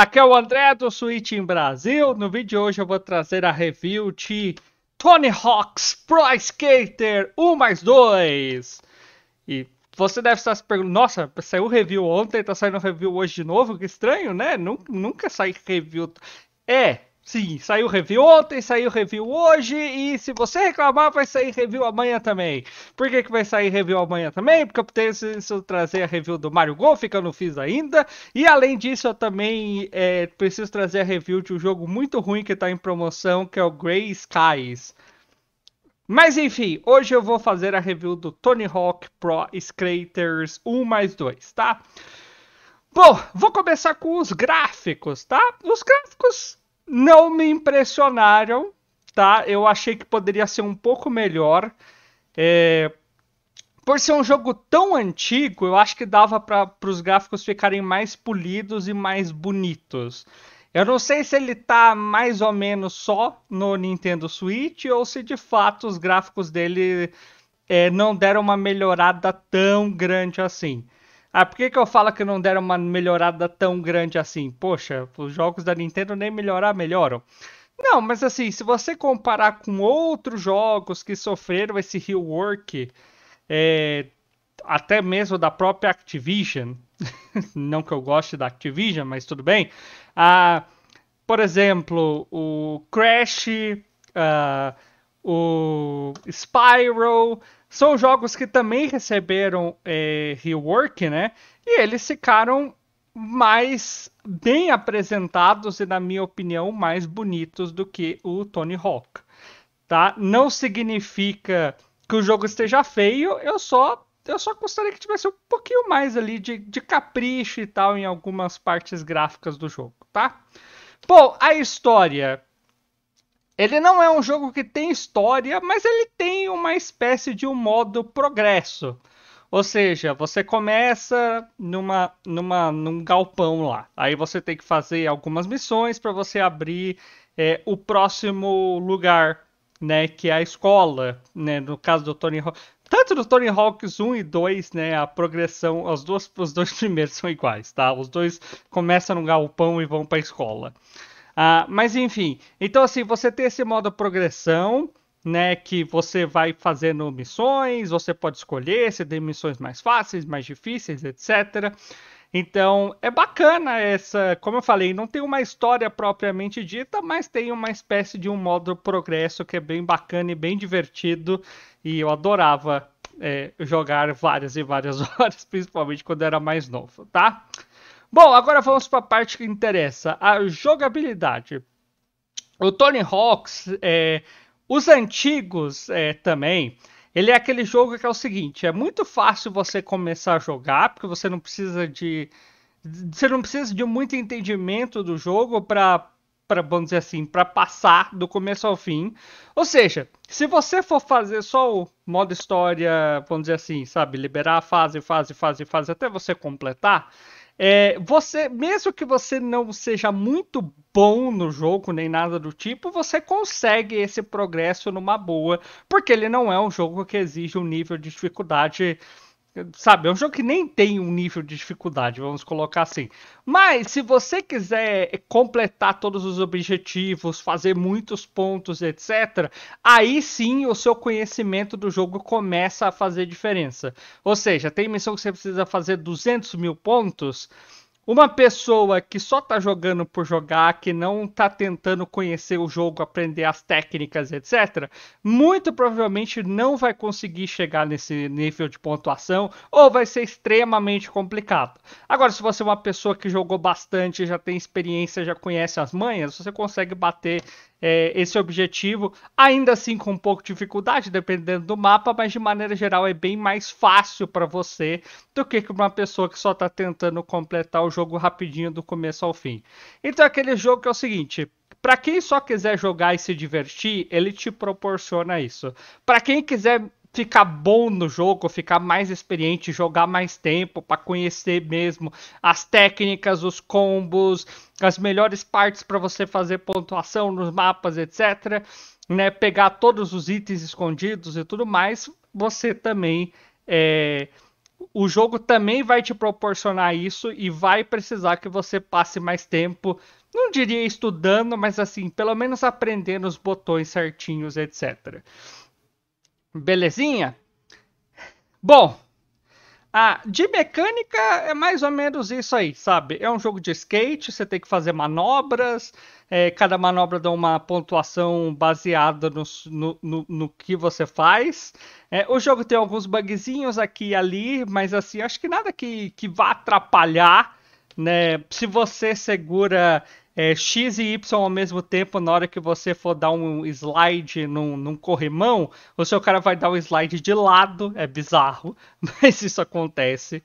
Aqui é o André do Switch em Brasil. No vídeo de hoje eu vou trazer a review de Tony Hawk's Pro Skater 1 mais 2. E você deve estar se perguntando, nossa, saiu review ontem, tá saindo review hoje de novo? Que estranho, né? Nunca, nunca sai review. É, Sim, saiu review ontem, saiu review hoje e se você reclamar, vai sair review amanhã também. Por que, que vai sair review amanhã também? Porque eu preciso trazer a review do Mario Golf, que eu não fiz ainda. E além disso, eu também é, preciso trazer a review de um jogo muito ruim que está em promoção, que é o Grey Skies. Mas enfim, hoje eu vou fazer a review do Tony Hawk Pro Skaters 1 mais 2, tá? Bom, vou começar com os gráficos, tá? Os gráficos não me impressionaram, tá? Eu achei que poderia ser um pouco melhor. É... Por ser um jogo tão antigo, eu acho que dava para os gráficos ficarem mais polidos e mais bonitos. Eu não sei se ele tá mais ou menos só no Nintendo Switch ou se de fato os gráficos dele é, não deram uma melhorada tão grande assim. Ah, por que, que eu falo que não deram uma melhorada tão grande assim? Poxa, os jogos da Nintendo nem melhorar, melhoram. Não, mas assim, se você comparar com outros jogos que sofreram esse rework, é, até mesmo da própria Activision, não que eu goste da Activision, mas tudo bem. Ah, por exemplo, o Crash, ah, o Spyro. São jogos que também receberam é, rework, né? E eles ficaram mais bem apresentados e, na minha opinião, mais bonitos do que o Tony Hawk. Tá? Não significa que o jogo esteja feio, eu só eu só gostaria que tivesse um pouquinho mais ali de, de capricho e tal em algumas partes gráficas do jogo, tá? Bom, a história ele não é um jogo que tem história, mas ele tem uma espécie de um modo progresso. Ou seja, você começa numa, numa, num galpão lá. Aí você tem que fazer algumas missões para você abrir é, o próximo lugar, né? Que é a escola, né? No caso do Tony Hawk. Tanto do Tony Hawks 1 e 2, né? A progressão, os dois, os dois primeiros são iguais, tá? Os dois começam no galpão e vão para a escola. Ah, mas enfim, então assim, você tem esse modo progressão, né, que você vai fazendo missões, você pode escolher se tem missões mais fáceis, mais difíceis, etc. Então, é bacana essa, como eu falei, não tem uma história propriamente dita, mas tem uma espécie de um modo progresso que é bem bacana e bem divertido, e eu adorava é, jogar várias e várias horas, principalmente quando era mais novo, tá? Bom, agora vamos para a parte que interessa, a jogabilidade. O Tony Hawks, é, os antigos é, também, ele é aquele jogo que é o seguinte, é muito fácil você começar a jogar, porque você não precisa de você não precisa de muito entendimento do jogo para para vamos dizer assim, para passar do começo ao fim. Ou seja, se você for fazer só o modo história, vamos dizer assim, sabe, liberar a fase, fase, fase, fase até você completar, é, você, mesmo que você não seja muito bom no jogo, nem nada do tipo, você consegue esse progresso numa boa, porque ele não é um jogo que exige um nível de dificuldade Sabe, é um jogo que nem tem um nível de dificuldade, vamos colocar assim. Mas se você quiser completar todos os objetivos, fazer muitos pontos, etc., aí sim o seu conhecimento do jogo começa a fazer diferença. Ou seja, tem missão que você precisa fazer 200 mil pontos uma pessoa que só tá jogando por jogar, que não tá tentando conhecer o jogo, aprender as técnicas, etc., muito provavelmente não vai conseguir chegar nesse nível de pontuação ou vai ser extremamente complicado. Agora, se você é uma pessoa que jogou bastante, já tem experiência, já conhece as manhas, você consegue bater é, esse objetivo, ainda assim com um pouco de dificuldade, dependendo do mapa, mas de maneira geral é bem mais fácil para você do que uma pessoa que só está tentando completar o jogo rapidinho do começo ao fim. Então aquele jogo que é o seguinte. Para quem só quiser jogar e se divertir, ele te proporciona isso. Para quem quiser ficar bom no jogo, ficar mais experiente, jogar mais tempo para conhecer mesmo as técnicas, os combos, as melhores partes para você fazer pontuação nos mapas, etc. Né, pegar todos os itens escondidos e tudo mais, você também é, o jogo também vai te proporcionar isso e vai precisar que você passe mais tempo, não diria estudando, mas assim, pelo menos aprendendo os botões certinhos, etc. Belezinha? Bom, a de mecânica é mais ou menos isso aí, sabe? É um jogo de skate, você tem que fazer manobras, é, cada manobra dá uma pontuação baseada no, no, no, no que você faz. É, o jogo tem alguns bugzinhos aqui e ali, mas assim, acho que nada que, que vá atrapalhar, né? Se você segura é, X e Y ao mesmo tempo na hora que você for dar um slide num, num corrimão, o seu cara vai dar um slide de lado, é bizarro, mas isso acontece.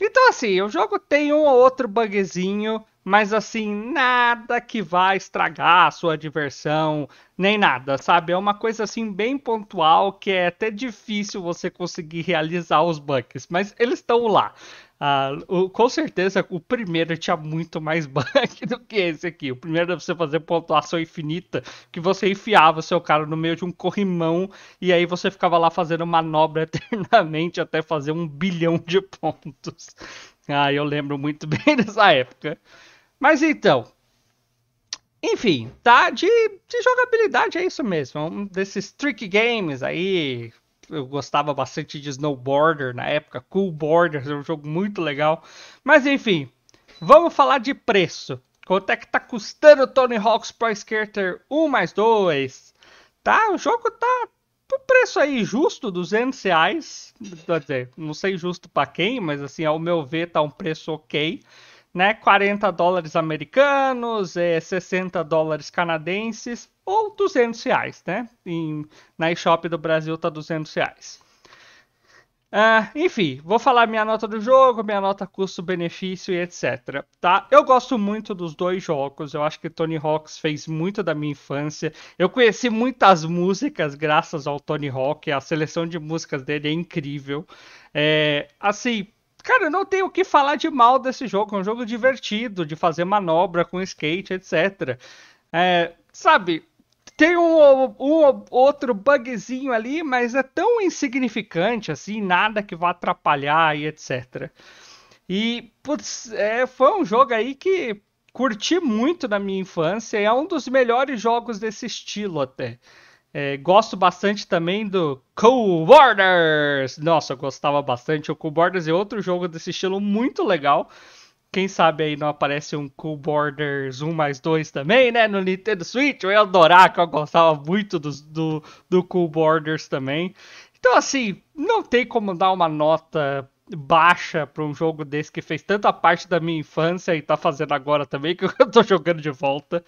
Então, assim, o jogo tem um ou outro bugzinho, mas assim, nada que vá estragar a sua diversão, nem nada, sabe? É uma coisa assim bem pontual que é até difícil você conseguir realizar os bugs, mas eles estão lá. Ah, o, com certeza o primeiro tinha muito mais bug do que esse aqui. O primeiro era você fazer pontuação infinita, que você enfiava seu cara no meio de um corrimão e aí você ficava lá fazendo manobra eternamente até fazer um bilhão de pontos. Ah, eu lembro muito bem dessa época. Mas então, enfim, tá de, de jogabilidade, é isso mesmo. Um desses trick games aí, eu gostava bastante de Snowboarder na época, Cool Borders, é um jogo muito legal. Mas enfim, vamos falar de preço. Quanto é que tá custando Tony Hawk's Pro Skater 1 mais 2? Tá, o jogo tá por preço aí justo, 200 reais. Quer dizer, não sei justo para quem, mas assim, ao meu ver, tá um preço ok. Né? 40 dólares americanos, é, 60 dólares canadenses ou 200 reais, né? Em, na eShop do Brasil tá 200 reais. Uh, enfim, vou falar minha nota do jogo, minha nota custo-benefício e etc. Tá? Eu gosto muito dos dois jogos, eu acho que Tony Hawks fez muito da minha infância. Eu conheci muitas músicas graças ao Tony Hawk, a seleção de músicas dele é incrível. É, assim, Cara, não tem o que falar de mal desse jogo. É um jogo divertido, de fazer manobra com skate, etc. É, sabe, tem um, um, outro bugzinho ali, mas é tão insignificante assim, nada que vá atrapalhar e etc. E putz, é, foi um jogo aí que curti muito na minha infância, é um dos melhores jogos desse estilo até. É, gosto bastante também do Cool Borders. Nossa, eu gostava bastante. O Cool Borders é outro jogo desse estilo muito legal quem sabe aí não aparece um Cool Borders 1 mais 2 também, né? No Nintendo Switch. Eu ia adorar, que eu gostava muito do, do, do Cool Borders também. Então, assim, não tem como dar uma nota baixa para um jogo desse que fez tanta parte da minha infância e tá fazendo agora também, que eu tô jogando de volta,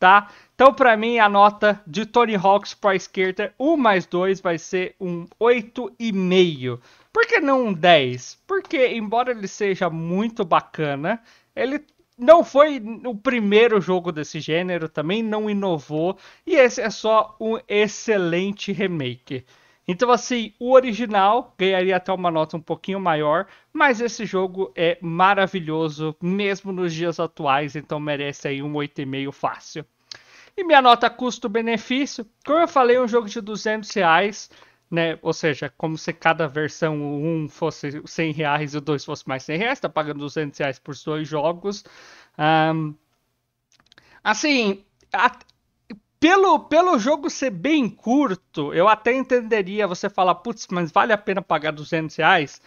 tá? Então, para mim, a nota de Tony Hawk's Pro Skater 1 mais 2 vai ser um 8,5. Por que não um 10? Porque, embora ele seja muito bacana, ele não foi o primeiro jogo desse gênero, também não inovou, e esse é só um excelente remake. Então, assim, o original ganharia até uma nota um pouquinho maior, mas esse jogo é maravilhoso, mesmo nos dias atuais, então merece aí um 8,5 fácil. E minha nota custo-benefício, como eu falei, é um jogo de 200 reais, né? Ou seja, como se cada versão 1 um fosse 100 reais e o 2 fosse mais 100 reais, tá pagando 200 reais por dois jogos. Um, assim, a, pelo, pelo jogo ser bem curto, eu até entenderia você falar, putz, mas vale a pena pagar 200 reais?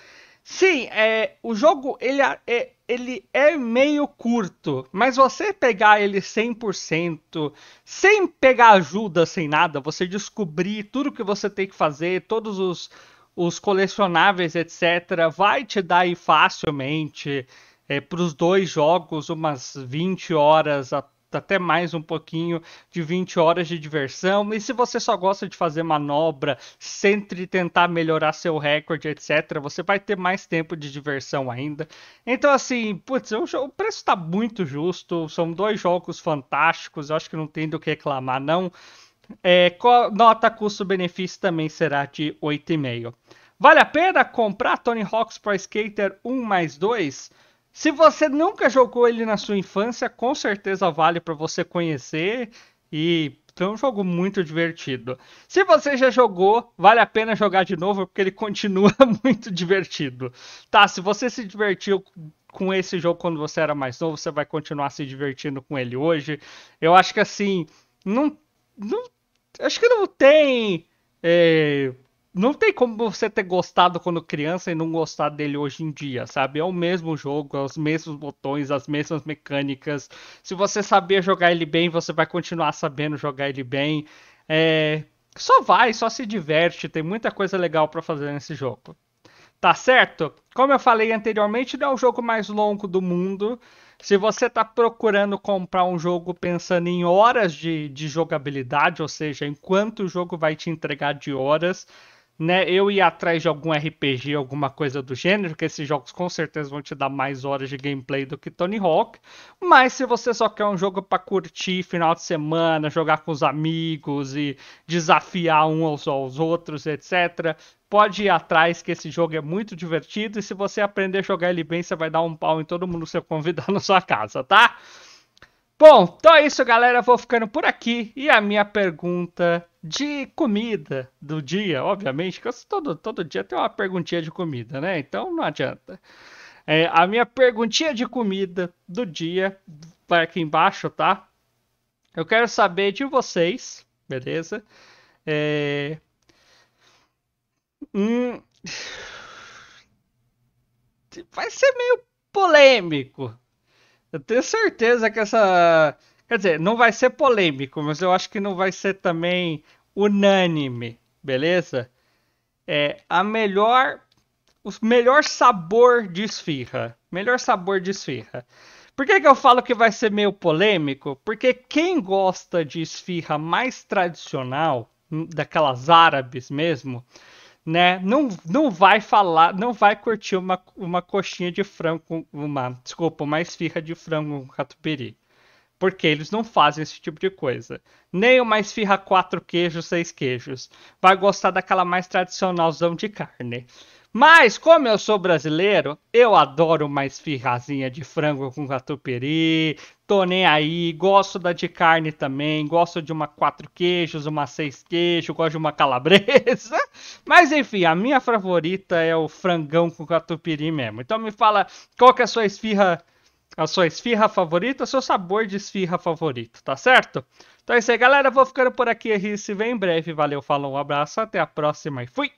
Sim, é, o jogo, ele é, ele é meio curto, mas você pegar ele 100%, sem pegar ajuda, sem nada, você descobrir tudo que você tem que fazer, todos os, os colecionáveis, etc., vai te dar aí facilmente é, eh, para os dois jogos umas 20 horas a até mais um pouquinho de 20 horas de diversão. E se você só gosta de fazer manobra, sempre tentar melhorar seu recorde, etc., você vai ter mais tempo de diversão ainda. Então, assim, putz, o preço está muito justo. São dois jogos fantásticos. Eu acho que não tem do que reclamar, não. É, nota custo-benefício também será de 8,5. Vale a pena comprar Tony Hawk's Pro Skater 1 mais 2? Se você nunca jogou ele na sua infância, com certeza vale para você conhecer e é um jogo muito divertido. Se você já jogou, vale a pena jogar de novo porque ele continua muito divertido. Tá, se você se divertiu com esse jogo quando você era mais novo, você vai continuar se divertindo com ele hoje. Eu acho que assim, não, não acho que não tem é, não tem como você ter gostado quando criança e não gostar dele hoje em dia, sabe? É o mesmo jogo, é os mesmos botões, as mesmas mecânicas. Se você sabia jogar ele bem, você vai continuar sabendo jogar ele bem. É... Só vai, só se diverte, tem muita coisa legal para fazer nesse jogo. Tá certo? Como eu falei anteriormente, não é o jogo mais longo do mundo. Se você está procurando comprar um jogo pensando em horas de, de jogabilidade, ou seja, em quanto o jogo vai te entregar de horas, né, eu ir atrás de algum RPG, alguma coisa do gênero, que esses jogos com certeza vão te dar mais horas de gameplay do que Tony Hawk. Mas se você só quer um jogo para curtir final de semana, jogar com os amigos e desafiar uns aos outros, etc., pode ir atrás, que esse jogo é muito divertido. E se você aprender a jogar ele bem, você vai dar um pau em todo mundo se você convidar na sua casa, tá? Bom, então é isso, galera. Vou ficando por aqui. E a minha pergunta de comida do dia, obviamente, que todo, todo dia tem uma perguntinha de comida, né? Então não adianta. É, a minha perguntinha de comida do dia vai aqui embaixo, tá? Eu quero saber de vocês, beleza? É... Hum... Vai ser meio polêmico. Eu tenho certeza que essa Quer dizer, não vai ser polêmico, mas eu acho que não vai ser também unânime, beleza? É a melhor. O melhor sabor de esfirra. Melhor sabor de esfirra. Por que, que eu falo que vai ser meio polêmico? Porque quem gosta de esfirra mais tradicional, hum, daquelas árabes mesmo, né, não, não vai falar, não vai curtir uma, uma coxinha de frango, uma, desculpa, uma esfirra de frango com catupiry. Porque eles não fazem esse tipo de coisa. Nem uma esfirra quatro queijos, seis queijos. Vai gostar daquela mais tradicionalzão de carne. Mas, como eu sou brasileiro, eu adoro uma esfirrazinha de frango com catupiry, tô nem aí, gosto da de carne também, gosto de uma quatro queijos, uma seis queijos, gosto de uma calabresa. Mas, enfim, a minha favorita é o frangão com catupiry mesmo. Então me fala, qual que é a sua esfirra a sua esfirra favorita, seu sabor de esfirra favorito, tá certo? Então é isso aí, galera. Vou ficando por aqui. É Se vê em breve. Valeu, falou, um abraço, até a próxima e fui!